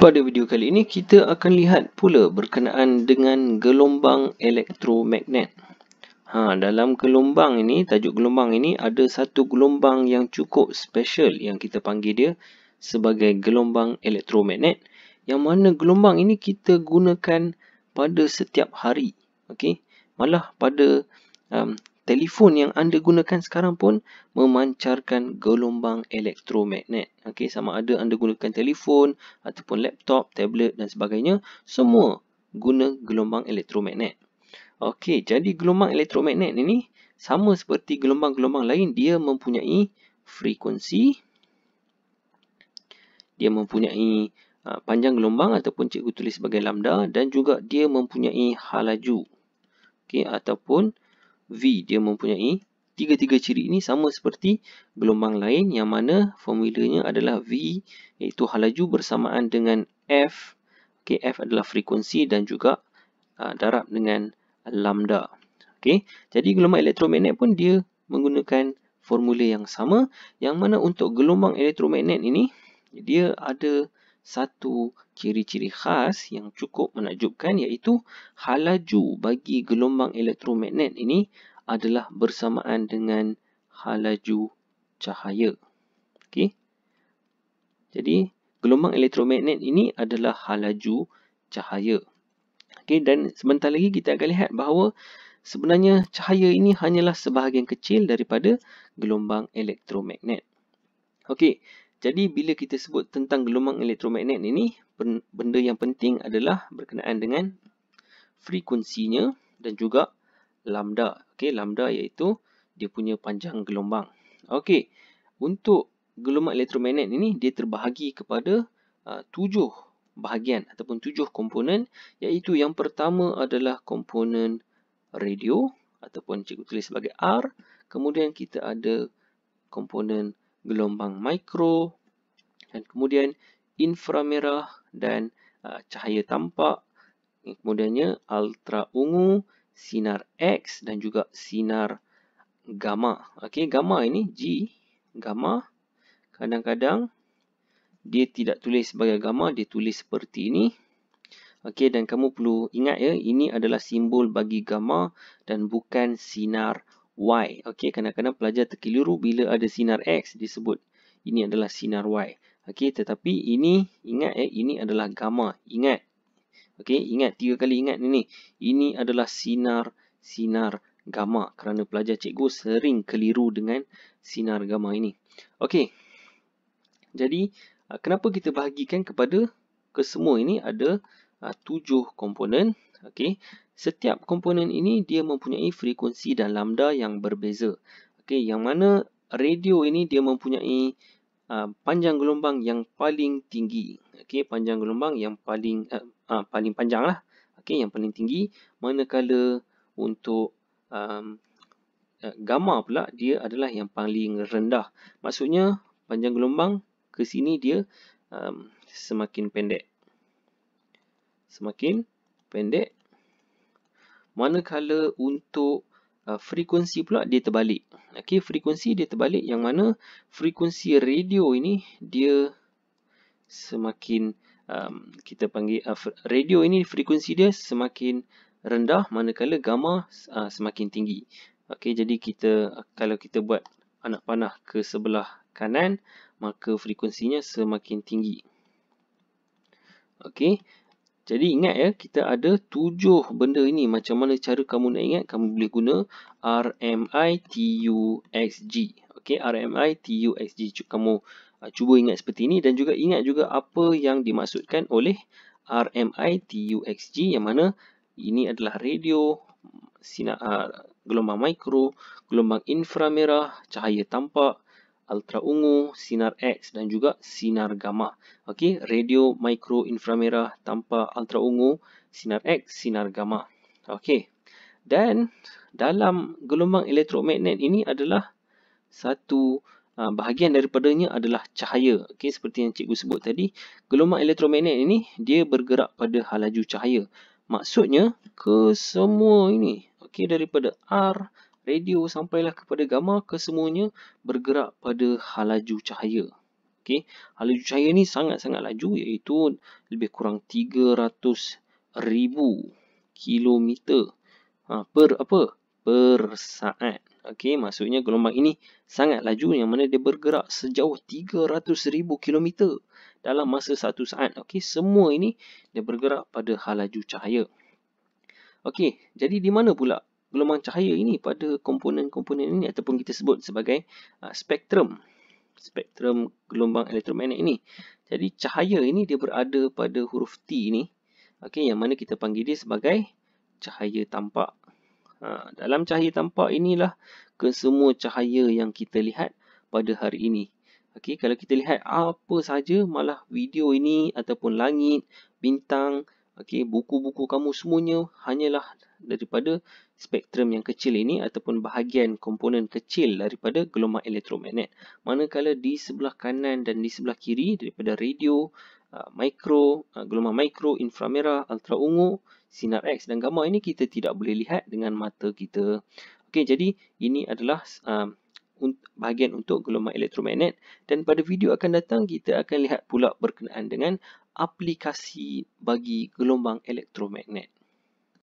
Pada video kali ini, kita akan lihat pula berkenaan dengan gelombang elektromagnet. Ha, dalam gelombang ini, tajuk gelombang ini, ada satu gelombang yang cukup special yang kita panggil dia sebagai gelombang elektromagnet. Yang mana gelombang ini kita gunakan pada setiap hari. Okay? Malah pada um, telefon yang anda gunakan sekarang pun memancarkan gelombang elektromagnet. Okey, sama ada anda gunakan telefon ataupun laptop, tablet dan sebagainya, semua guna gelombang elektromagnet. Okey, jadi gelombang elektromagnet ini sama seperti gelombang-gelombang lain, dia mempunyai frekuensi dia mempunyai uh, panjang gelombang ataupun cikgu tulis sebagai lambda dan juga dia mempunyai halaju. Okey, ataupun V dia mempunyai tiga-tiga ciri ini sama seperti gelombang lain yang mana formulanya adalah V iaitu halaju bersamaan dengan F okay, F adalah frekuensi dan juga uh, darab dengan lambda okay, jadi gelombang elektromagnet pun dia menggunakan formula yang sama yang mana untuk gelombang elektromagnet ini dia ada satu ciri-ciri khas yang cukup menakjubkan iaitu halaju bagi gelombang elektromagnet ini adalah bersamaan dengan halaju cahaya. Okey. Jadi gelombang elektromagnet ini adalah halaju cahaya. Okey dan sebentar lagi kita akan lihat bahawa sebenarnya cahaya ini hanyalah sebahagian kecil daripada gelombang elektromagnet. Okey. Jadi bila kita sebut tentang gelombang elektromagnet ini, benda yang penting adalah berkenaan dengan frekuensinya dan juga lambda. Okey, lambda iaitu dia punya panjang gelombang. Okey. Untuk gelombang elektromagnet ini dia terbahagi kepada ah, tujuh bahagian ataupun tujuh komponen iaitu yang pertama adalah komponen radio ataupun cikgu tulis sebagai R kemudian kita ada komponen gelombang mikro dan kemudian inframerah dan uh, cahaya tampak kemudiannya ultra ungu sinar X dan juga sinar gamma okey gamma ini G gamma kadang-kadang dia tidak tulis sebagai gamma dia tulis seperti ini okey dan kamu perlu ingat ya ini adalah simbol bagi gamma dan bukan sinar Y. Okey, kadang-kadang pelajar terkeliru bila ada sinar X disebut ini adalah sinar Y. Okey, tetapi ini ingat eh ini adalah gamma. Ingat. Okey, ingat tiga kali ingat ni Ini adalah sinar sinar gamma kerana pelajar cikgu sering keliru dengan sinar gamma ini. Okey. Jadi, ah, kenapa kita bahagikan kepada kesemua ini ada ah, tujuh komponen. Okey. Setiap komponen ini dia mempunyai frekuensi dan lambda yang berbeza. Okey, yang mana radio ini dia mempunyai uh, panjang gelombang yang paling tinggi. Okey, panjang gelombang yang paling uh, uh, paling panjanglah. Okey, yang paling tinggi manakala untuk um, uh, gamma pula dia adalah yang paling rendah. Maksudnya panjang gelombang ke sini dia um, semakin pendek. Semakin pendek manakala untuk uh, frekuensi pula dia terbalik okey frekuensi dia terbalik yang mana frekuensi radio ini dia semakin um, kita panggil uh, radio ini frekuensi dia semakin rendah manakala gamma uh, semakin tinggi okey jadi kita uh, kalau kita buat anak panah ke sebelah kanan maka frekuensinya semakin tinggi okey jadi ingat ya, kita ada tujuh benda ini. Macam mana cara kamu nak ingat, kamu boleh guna RMITUXG. Okey, RMITUXG. Kamu uh, cuba ingat seperti ini dan juga ingat juga apa yang dimaksudkan oleh RMITUXG yang mana ini adalah radio, sinar, uh, gelombang mikro, gelombang inframerah, cahaya tampak, ungu, sinar X dan juga sinar gamma. Okey, radio mikro inframerah tanpa ungu, sinar X, sinar gamma. Okey. Dan dalam gelombang elektromagnet ini adalah satu ah, bahagian daripadanya adalah cahaya. Okey, seperti yang cikgu sebut tadi, gelombang elektromagnet ini dia bergerak pada halaju cahaya. Maksudnya ke semua ini. Okey, daripada R radio sampailah kepada gamma kesemuanya bergerak pada halaju cahaya. Okey, halaju cahaya ni sangat-sangat laju iaitu lebih kurang 300,000 kilometer ha, per apa? per saat. Okey, maksudnya gelombang ini sangat laju yang mana dia bergerak sejauh 300,000 kilometer dalam masa satu saat. Okey, semua ini dia bergerak pada halaju cahaya. Okey, jadi di mana pula gelombang cahaya ini pada komponen-komponen ini ataupun kita sebut sebagai uh, spektrum spektrum gelombang elektromagnet ini. Jadi cahaya ini dia berada pada huruf T ini. Okey, yang mana kita panggil dia sebagai cahaya tampak. Ha, dalam cahaya tampak inilah kesemua cahaya yang kita lihat pada hari ini. Okey, kalau kita lihat apa saja malah video ini ataupun langit, bintang, okey, buku-buku kamu semuanya hanyalah daripada spektrum yang kecil ini ataupun bahagian komponen kecil daripada gelombang elektromagnet. Manakala di sebelah kanan dan di sebelah kiri daripada radio, uh, mikro, uh, gelombang mikro, inframerah, ultraungu, sinar X dan gamma ini kita tidak boleh lihat dengan mata kita. Okey, jadi ini adalah uh, bahagian untuk gelombang elektromagnet dan pada video akan datang kita akan lihat pula berkenaan dengan aplikasi bagi gelombang elektromagnet.